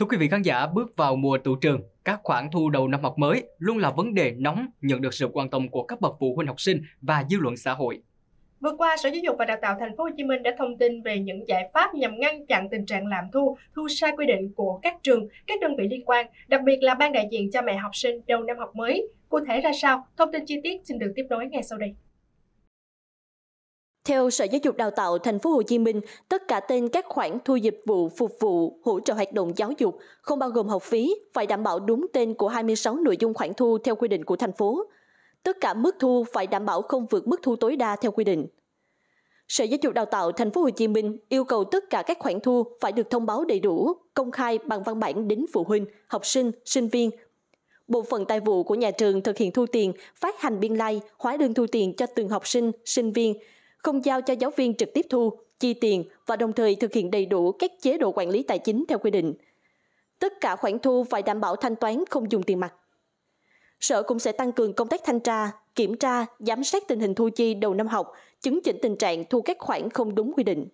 Thưa quý vị khán giả, bước vào mùa tụ trường, các khoản thu đầu năm học mới luôn là vấn đề nóng nhận được sự quan tâm của các bậc phụ huynh học sinh và dư luận xã hội. Vừa qua, Sở Giáo dục và Đào tạo Thành phố Hồ Chí Minh đã thông tin về những giải pháp nhằm ngăn chặn tình trạng làm thu, thu sai quy định của các trường, các đơn vị liên quan, đặc biệt là ban đại diện cha mẹ học sinh đầu năm học mới. Cụ thể ra sao? Thông tin chi tiết xin được tiếp nối ngay sau đây. Theo Sở Giáo dục Đào tạo Thành phố Hồ Chí Minh, tất cả tên các khoản thu dịch vụ phục vụ hỗ trợ hoạt động giáo dục không bao gồm học phí phải đảm bảo đúng tên của 26 nội dung khoản thu theo quy định của thành phố. Tất cả mức thu phải đảm bảo không vượt mức thu tối đa theo quy định. Sở Giáo dục Đào tạo Thành phố Hồ Chí Minh yêu cầu tất cả các khoản thu phải được thông báo đầy đủ, công khai bằng văn bản đến phụ huynh, học sinh, sinh viên. Bộ phận tài vụ của nhà trường thực hiện thu tiền, phát hành biên lai, like, hóa đơn thu tiền cho từng học sinh, sinh viên không giao cho giáo viên trực tiếp thu, chi tiền và đồng thời thực hiện đầy đủ các chế độ quản lý tài chính theo quy định. Tất cả khoản thu phải đảm bảo thanh toán không dùng tiền mặt. Sở cũng sẽ tăng cường công tác thanh tra, kiểm tra, giám sát tình hình thu chi đầu năm học, chứng chỉnh tình trạng thu các khoản không đúng quy định.